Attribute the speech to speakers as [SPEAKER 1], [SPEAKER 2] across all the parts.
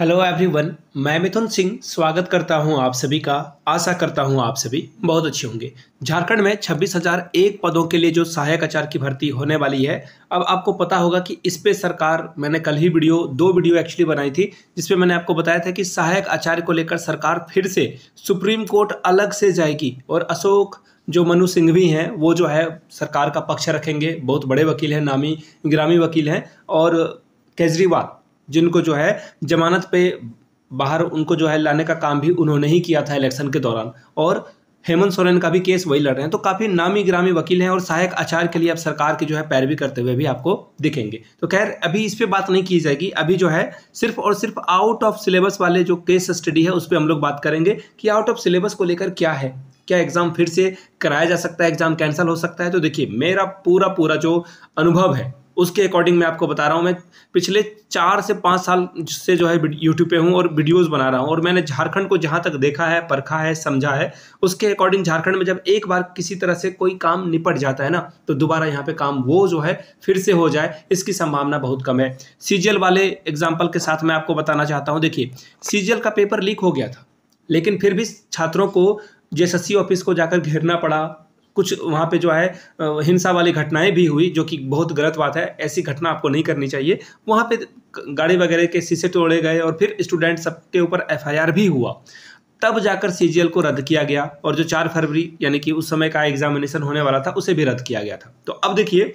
[SPEAKER 1] hello everyone मैं मिथुन सिंह स्वागत करता हूं आप सभी का आशा करता हूं आप सभी बहुत अच्छे होंगे झारखंड में छब्बीस हजार एक पदों के लिए जो सहायक आचार की भर्ती होने वाली है अब आपको पता होगा कि इस पे सरकार मैंने कल ही वीडियो दो वीडियो एक्चुअली बनाई थी जिसपे मैंने आपको बताया था कि सहायक आचार्य को लेकर सरकार फिर से सुप्रीम कोर्ट अलग से जाएगी और अशोक जो मनु सिंह भी हैं वो जो है सरकार का पक्ष रखेंगे बहुत बड़े वकील हैं नामी ग्रामी वकील हैं और केजरीवाल जिनको जो है जमानत पे बाहर उनको जो है लाने का काम भी उन्होंने ही किया था इलेक्शन के दौरान और हेमंत सोरेन का भी केस वही लड़ रहे हैं तो काफ़ी नामी ग्रामी वकील हैं और सहायक आचार के लिए अब सरकार की जो है पैरवी करते हुए भी आपको दिखेंगे तो खैर अभी इस पर बात नहीं की जाएगी अभी जो है सिर्फ और सिर्फ आउट ऑफ सिलेबस वाले जो केस स्टडी है उस पर हम लोग बात करेंगे कि आउट ऑफ सिलेबस को लेकर क्या है क्या एग्ज़ाम फिर से कराया जा सकता है एग्ज़ाम कैंसिल हो सकता है तो देखिए मेरा पूरा पूरा जो अनुभव है उसके अकॉर्डिंग मैं आपको बता रहा हूँ मैं पिछले चार से पाँच साल से जो है यूट्यूब पे हूँ और वीडियोस बना रहा हूँ और मैंने झारखंड को जहाँ तक देखा है परखा है समझा है उसके अकॉर्डिंग झारखंड में जब एक बार किसी तरह से कोई काम निपट जाता है ना तो दोबारा यहाँ पे काम वो जो है फिर से हो जाए इसकी संभावना बहुत कम है सीजीएल वाले एग्जाम्पल के साथ मैं आपको बताना चाहता हूँ देखिए सीजीएल का पेपर लीक हो गया था लेकिन फिर भी छात्रों को जे ऑफिस को जाकर घेरना पड़ा कुछ वहाँ पे जो है हिंसा वाली घटनाएं भी हुई जो कि बहुत गलत बात है ऐसी घटना आपको नहीं करनी चाहिए वहाँ पे गाड़ी वगैरह के शीशे तोड़े गए और फिर स्टूडेंट सबके ऊपर एफआईआर भी हुआ तब जाकर सी को रद्द किया गया और जो चार फरवरी यानी कि उस समय का एग्जामिनेशन होने वाला था उसे भी रद्द किया गया था तो अब देखिए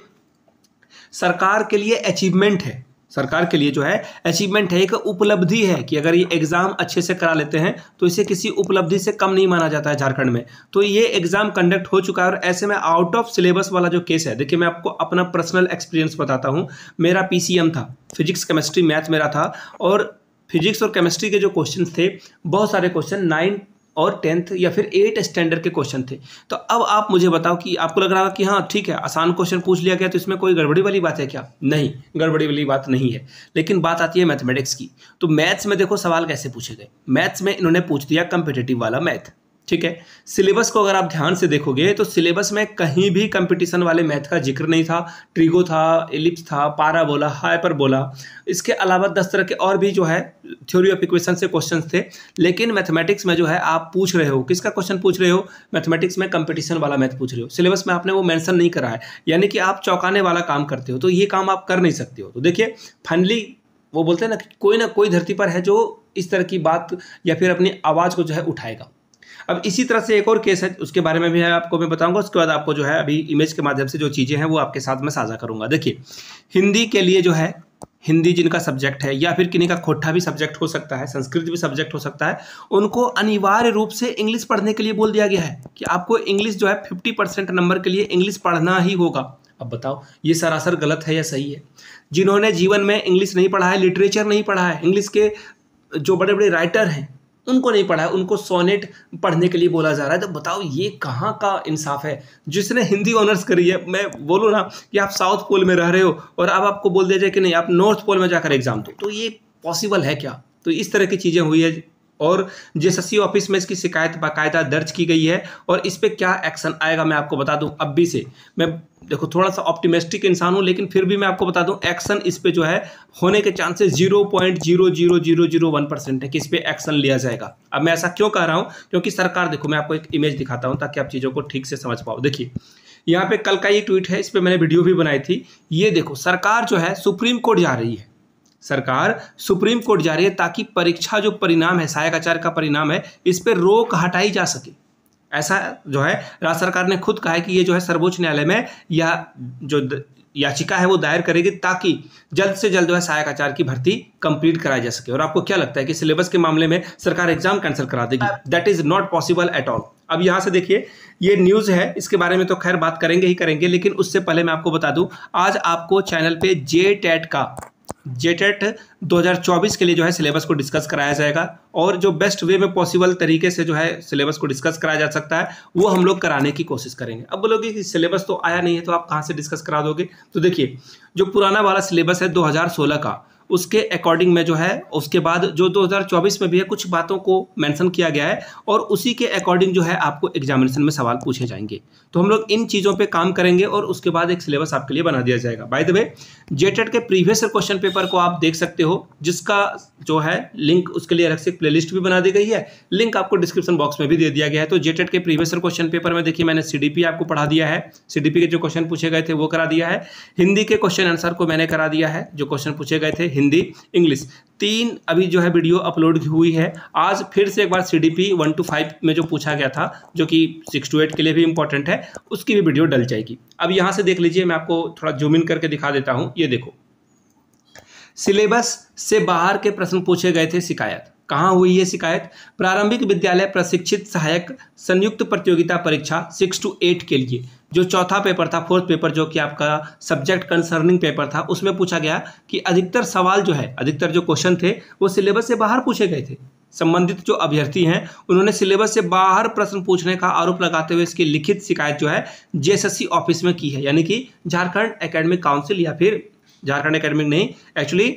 [SPEAKER 1] सरकार के लिए अचीवमेंट है सरकार के लिए जो है अचीवमेंट है एक उपलब्धि है कि अगर ये एग्ज़ाम अच्छे से करा लेते हैं तो इसे किसी उपलब्धि से कम नहीं माना जाता है झारखंड में तो ये एग्ज़ाम कंडक्ट हो चुका है और ऐसे में आउट ऑफ सिलेबस वाला जो केस है देखिए मैं आपको अपना पर्सनल एक्सपीरियंस बताता हूँ मेरा पी था फिजिक्स केमिस्ट्री मैथ मेरा था और फिजिक्स और केमिस्ट्री के जो क्वेश्चन थे बहुत सारे क्वेश्चन नाइन और टेंथ या फिर एट स्टैंडर्ड के क्वेश्चन थे तो अब आप मुझे बताओ कि आपको लग रहा था कि हाँ ठीक है आसान क्वेश्चन पूछ लिया गया तो इसमें कोई गड़बड़ी वाली बात है क्या नहीं गड़बड़ी वाली बात नहीं है लेकिन बात आती है मैथमेटिक्स की तो मैथ्स में देखो सवाल कैसे पूछे गए मैथ्स में इन्होंने पूछ दिया कंपिटेटिव वाला मैथ ठीक है सिलेबस को अगर आप ध्यान से देखोगे तो सिलेबस में कहीं भी कंपटीशन वाले मैथ का जिक्र नहीं था ट्रिगो था एलिप्स था पारा बोला हाइपर बोला इसके अलावा दस तरह के और भी जो है थ्योरी ऑफ इक्वेशन से क्वेश्चन थे लेकिन मैथमेटिक्स में जो है आप पूछ रहे हो किसका क्वेश्चन पूछ रहे हो मैथमेटिक्स में कंपटीशन वाला मैथ पूछ रहे हो सिलेबस में आपने वो मैंसन नहीं करा है यानी कि आप चौंकाने वाला काम करते हो तो ये काम आप कर नहीं सकते हो तो देखिए फाइनली वो बोलते हैं ना कोई ना कोई धरती पर है जो इस तरह की बात या फिर अपनी आवाज़ को जो है उठाएगा अब इसी तरह से एक और केस है उसके बारे में भी है आपको मैं बताऊंगा उसके बाद आपको जो है अभी इमेज के माध्यम से जो चीज़ें हैं वो आपके साथ मैं साझा करूंगा देखिए हिंदी के लिए जो है हिंदी जिनका सब्जेक्ट है या फिर किन्हीं का खोटा भी सब्जेक्ट हो सकता है संस्कृत भी सब्जेक्ट हो सकता है उनको अनिवार्य रूप से इंग्लिश पढ़ने के लिए बोल दिया गया है कि आपको इंग्लिश जो है फिफ्टी परसेंट नंबर के लिए इंग्लिश पढ़ना ही होगा अब बताओ ये सरासर गलत है या सही है जिन्होंने जीवन में इंग्लिश नहीं पढ़ा है लिटरेचर नहीं पढ़ा है इंग्लिश के जो बड़े बड़े राइटर हैं उनको नहीं पढ़ा है उनको सोनेट पढ़ने के लिए बोला जा रहा है तो बताओ ये कहाँ का इंसाफ है जिसने हिंदी ऑनर्स करी है मैं बोलूँ ना कि आप साउथ पोल में रह रहे हो और अब आपको बोल दिया जाए कि नहीं आप नॉर्थ पोल में जाकर एग्ज़ाम दो तो ये पॉसिबल है क्या तो इस तरह की चीज़ें हुई है और एस ऑफिस में इसकी शिकायत बाकायदा दर्ज की गई है और इस पर क्या एक्शन आएगा मैं आपको बता दूं अब भी से मैं देखो थोड़ा सा ऑप्टिमिस्टिक इंसान हूं लेकिन फिर भी मैं आपको बता दूं एक्शन इस पे जो है होने के chances zero point zero zero zero zero one percent है कि इस पर एक्शन लिया जाएगा अब मैं ऐसा क्यों कह रहा हूं क्योंकि सरकार देखो मैं आपको एक इमेज दिखाता हूँ ताकि आप चीज़ों को ठीक से समझ पाओ देखिए यहाँ पे कल का ये ट्वीट है इस पर मैंने वीडियो भी बनाई थी ये देखो सरकार जो है सुप्रीम कोर्ट जा रही है सरकार सुप्रीम कोर्ट जा रही है ताकि परीक्षा जो परिणाम है सहायक आचार का परिणाम है इस पर रोक हटाई जा सके ऐसा जो है राज्य सरकार ने खुद कहा है कि ये जो है सर्वोच्च न्यायालय में या जो याचिका है वो दायर करेगी ताकि जल्द से जल्द जो है सहायक आचार्य की भर्ती कंप्लीट कराई जा सके और आपको क्या लगता है कि सिलेबस के मामले में सरकार एग्जाम कैंसिल करा देगी that is not possible at all अब यहाँ से देखिए ये न्यूज़ है इसके बारे में तो खैर बात करेंगे ही करेंगे लेकिन उससे पहले मैं आपको बता दूं आज आपको चैनल पे जे टैट का जेटेट 2024 के लिए जो है सिलेबस को डिस्कस कराया जाएगा और जो बेस्ट वे में पॉसिबल तरीके से जो है सिलेबस को डिस्कस कराया जा सकता है वो हम लोग कराने की कोशिश करेंगे अब बोलोगे कि सिलेबस तो आया नहीं है तो आप कहाँ से डिस्कस करा दोगे तो देखिए जो पुराना वाला सिलेबस है 2016 का उसके अकॉर्डिंग में जो है उसके बाद जो 2024 में भी है कुछ बातों को मेंशन किया गया है और उसी के अकॉर्डिंग जो है आपको एग्जामिनेशन में सवाल पूछे जाएंगे तो हम लोग इन चीज़ों पे काम करेंगे और उसके बाद एक सिलेबस आपके लिए बना दिया जाएगा बाय द वे जेटेड के प्रीवियस क्वेश्चन पेपर को आप देख सकते हो जिसका जो है लिंक उसके लिए अलग से प्ले भी बना दी गई है लिंक आपको डिस्क्रिप्शन बॉक्स में भी दे दिया गया है तो जेटेड e के प्रीवियस क्वेश्चन पेपर में देखिए मैंने सी आपको पढ़ा दिया है सी के जो क्वेश्चन पूछे गए थे वो करा दिया है हिंदी के क्वेश्चन आंसर को मैंने करा दिया है जो क्वेश्चन पूछे गए थे हिंदी इंग्लिश तीन अभी जो है वीडियो अपलोड हुई है आज फिर से एक बार C D P one two five में जो पूछा गया था जो कि सिक्स टू एट के लिए भी इंपॉर्टेंट है उसकी भी वीडियो डल जाएगी अब यहाँ से देख लीजिए मैं आपको थोड़ा जूम इन करके दिखा देता हूँ ये देखो सिलेबस से बाहर के प्रश्न पूछे गए थे शिकायत कहाँ हुई है शिकायत प्रारंभिक विद्यालय प्रशिक्षित सहायक संयुक्त प्रतियोगिता परीक्षा सिक्स टू एट के लिए जो चौथा पेपर था फोर्थ पेपर जो कि आपका सब्जेक्ट कंसर्निंग पेपर था उसमें पूछा गया कि अधिकतर सवाल जो है अधिकतर जो क्वेश्चन थे वो सिलेबस से बाहर पूछे गए थे संबंधित जो अभ्यर्थी हैं उन्होंने सिलेबस से बाहर प्रश्न पूछने का आरोप लगाते हुए इसकी लिखित शिकायत जो है जे ऑफिस में की है यानी कि झारखंड एकेडमिक काउंसिल या फिर झारखंड एकेडमिक नहीं एक्चुअली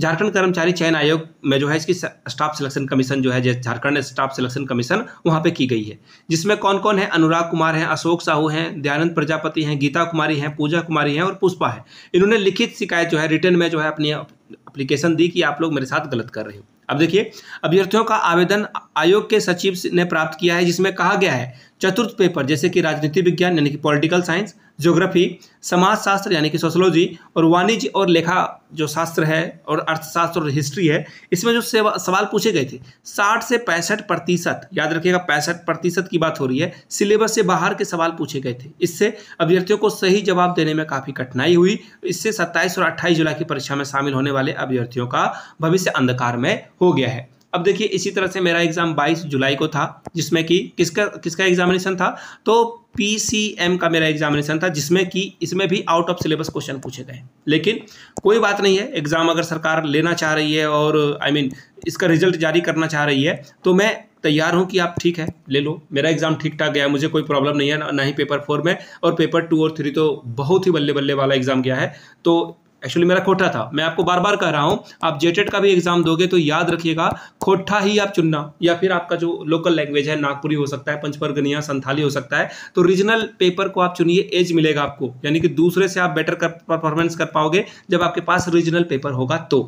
[SPEAKER 1] झारखंड कर्मचारी चयन आयोग में जो है इसकी स्टाफ सिलेक्शन कमीशन जो है झारखंड स्टाफ सिलेक्शन कमीशन वहाँ पे की गई है जिसमें कौन कौन है अनुराग कुमार हैं अशोक साहू हैं दयानंद प्रजापति हैं गीता कुमारी हैं पूजा कुमारी हैं और पुष्पा है इन्होंने लिखित शिकायत जो है रिटर्न में जो है अपनी अप्लीकेशन दी कि आप लोग मेरे साथ गलत कर रहे हो अब देखिए अभ्यर्थियों का आवेदन आयोग के सचिव ने प्राप्त किया है जिसमें कहा गया है चतुर्थ पेपर जैसे कि राजनीति विज्ञान यानी कि पॉलिटिकल साइंस ज्योग्राफी समाजशास्त्र यानी कि सोशोलॉजी और वाणिज्य और लेखा जो शास्त्र है और अर्थशास्त्र और हिस्ट्री है इसमें जो सवाल पूछे गए थे 60 से पैंसठ प्रतिशत याद रखिएगा पैंसठ प्रतिशत की बात हो रही है सिलेबस से बाहर के सवाल पूछे गए थे इससे अभ्यर्थियों को सही जवाब देने में काफ़ी कठिनाई हुई इससे सत्ताईस और अट्ठाईस जुलाई की परीक्षा में शामिल होने वाले अभ्यर्थियों का भविष्य अंधकार हो गया है अब देखिए इसी तरह से मेरा एग्ज़ाम 22 जुलाई को था जिसमें कि किसका किसका एग्जामिनेशन था तो पीसीएम का मेरा एग्जामिनेशन था जिसमें कि इसमें भी आउट ऑफ सिलेबस क्वेश्चन पूछे गए लेकिन कोई बात नहीं है एग्ज़ाम अगर सरकार लेना चाह रही है और आई I मीन mean, इसका रिजल्ट जारी करना चाह रही है तो मैं तैयार हूँ कि आप ठीक है ले लो मेरा एग्जाम ठीक ठाक गया मुझे कोई प्रॉब्लम नहीं है ना ही पेपर फोर में और पेपर टू और थ्री तो बहुत ही बल्ले बल्ले वाला एग्जाम गया है तो एक्चुअली मेरा खोटा था मैं आपको बार बार कह रहा हूँ आप जेटेड e का भी एग्जाम दोगे तो याद रखिएगा खोटा ही आप चुनना या फिर आपका जो लोकल लैंग्वेज है नागपुरी हो सकता है पंचपरगनिया संथाली हो सकता है तो रीजनल पेपर को आप चुनिए एज मिलेगा आपको यानी कि दूसरे से आप बेटर परफॉर्मेंस कर पाओगे जब आपके पास रीजनल पेपर होगा तो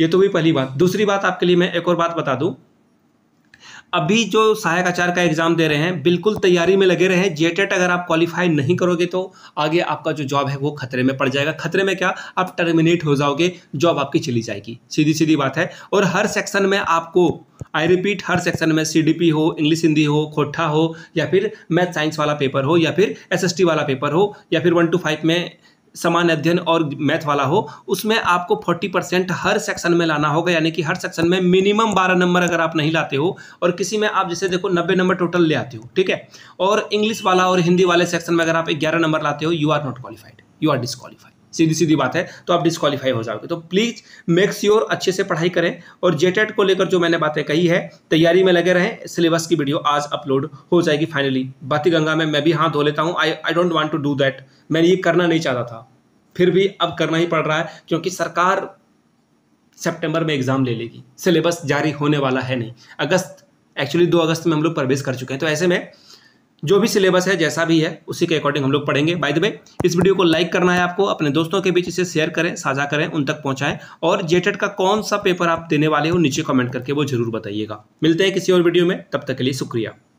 [SPEAKER 1] ये तो भी पहली बात दूसरी बात आपके लिए मैं एक और बात बता दूँ अभी जो सहायक आचार का एग्ज़ाम दे रहे हैं बिल्कुल तैयारी में लगे रहें जेटेट e अगर आप क्वालिफाई नहीं करोगे तो आगे आपका जो जॉब है वो खतरे में पड़ जाएगा खतरे में क्या आप टर्मिनेट हो जाओगे जॉब आपकी चली जाएगी सीधी सीधी बात है और हर सेक्शन में आपको आई रिपीट हर सेक्शन में सी हो इंग्लिश हिंदी हो खोटा हो या फिर मैथ साइंस वाला पेपर हो या फिर एस वाला पेपर हो या फिर वन टू फाइव में सामान्य अध्ययन और मैथ वाला हो उसमें आपको 40 परसेंट हर सेक्शन में लाना होगा यानी कि हर सेक्शन में मिनिमम 12 नंबर अगर आप नहीं लाते हो और किसी में आप जैसे देखो 90 नंबर टोटल ले आते हो ठीक है और इंग्लिश वाला और हिंदी वाले सेक्शन में अगर आप 11 नंबर लाते हो you are not qualified you are disqualified सीधी सीधी बात है तो आप डिस्कालीफाई हो जाओगे तो प्लीज़ मेक श्योर अच्छे से पढ़ाई करें और जेटेट e को लेकर जो मैंने बातें कही है तैयारी में लगे रहें सिलेबस की वीडियो आज अपलोड हो जाएगी फाइनली बाती गंगा में मैं भी हाथ धो लेता हूँ I I don't want to do that मैंने ये करना नहीं चाहता था फिर भी अब करना ही पड़ रहा है क्योंकि सरकार सेप्टेम्बर में एग्ज़ाम ले लेगी सिलेबस जारी होने वाला है नहीं अगस्त एक्चुअली दो अगस्त में हम लोग प्रवेश कर चुके हैं तो ऐसे में जो भी सिलेबस है जैसा भी है उसी के अकॉर्डिंग हम लोग पढ़ेंगे बाय द वे इस वीडियो को लाइक करना है आपको अपने दोस्तों के बीच इसे शेयर करें साझा करें उन तक पहुंचाएं और जेटेड e का कौन सा पेपर आप देने वाले हो नीचे कमेंट करके वो जरूर बताइएगा मिलते हैं किसी और वीडियो में तब तक के लिए शुक्रिया